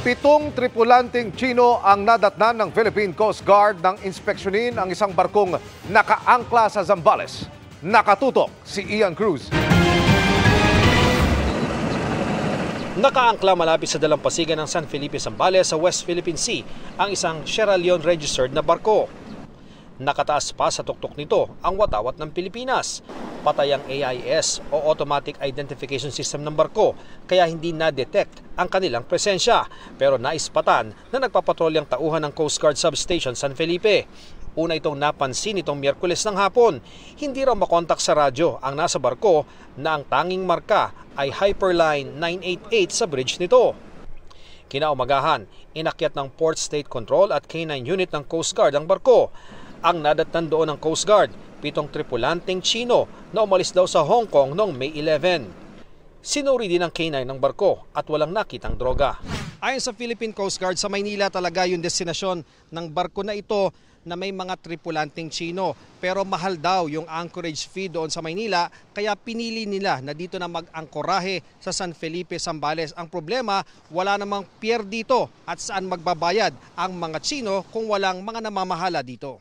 Pitong tripulanteng Chino ang nadatnan ng Philippine Coast Guard nang inspeksyonin ang isang barkong nakaangkla sa Zambales. Nakatutok si Ian Cruz. Nakaangkla malapit sa dalampasigan ng San Felipe Zambales sa West Philippine Sea ang isang Sierra Leone registered na barko. Nakataas pa sa tuktok nito ang watawat ng Pilipinas patay ang AIS o Automatic Identification System ng barko kaya hindi na-detect ang kanilang presensya pero naispatan na nagpapatrolly ang tauhan ng Coast Guard Substation San Felipe. Una itong napansin itong Miyerkules ng hapon. Hindi raw makontak sa radyo ang nasa barko na ang tanging marka ay Hyperline 988 sa bridge nito. Kinaumagahan, inakyat ng Port State Control at K-9 unit ng Coast Guard ang barko ang nadatnan doon ng Coast Guard, pitong tripulanteng Chino na umalis daw sa Hong Kong noong May 11. Sinuri din ang K9 ng barko at walang nakitang droga. Ayon sa Philippine Coast Guard, sa Maynila talaga yung destinasyon ng barko na ito na may mga tripulanteng Chino. Pero mahal daw yung anchorage fee doon sa Maynila kaya pinili nila na dito na mag-angkorahe sa San Felipe, Sambales. Ang problema, wala namang pier dito at saan magbabayad ang mga Chino kung walang mga namamahala dito.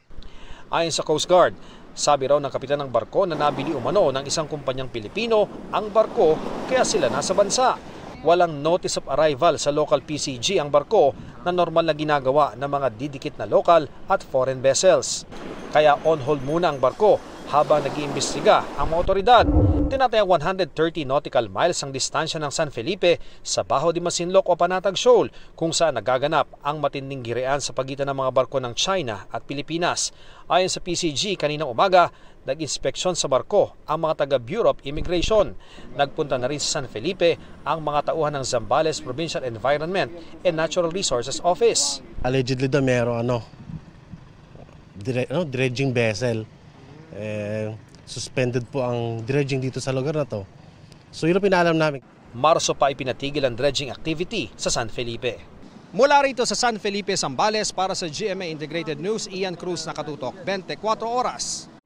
Ayon sa Coast Guard, sabi raw ng kapitan ng barko na nabili umano ng isang kumpanyang Pilipino ang barko kaya sila nasa bansa. Walang notice of arrival sa local PCG ang barko na normal na ginagawa ng mga didikit na local at foreign vessels. Kaya on hold muna ang barko habang nag-iimbestiga ang mga otoridad. Tinatayang 130 nautical miles ang distansya ng San Felipe sa Baho de Masinloc o Panatag Shoal kung saan nagaganap ang matinding girean sa pagitan ng mga barko ng China at Pilipinas. Ayon sa PCG kaninang umaga, nag-inspeksyon sa barko ang mga taga Bureau of Immigration. Nagpunta na rin sa San Felipe ang mga tauhan ng Zambales Provincial Environment and Natural Resources Office. Allegedly daw meron ano, ano, dredging vessel. Eh, suspended po ang dredging dito sa lugar na to. So yun ang pinaalam namin. Marso pa ipinatigil ang dredging activity sa San Felipe. Mula rito sa San Felipe, Sambales para sa GMA Integrated News, Ian Cruz nakatutok 24 oras.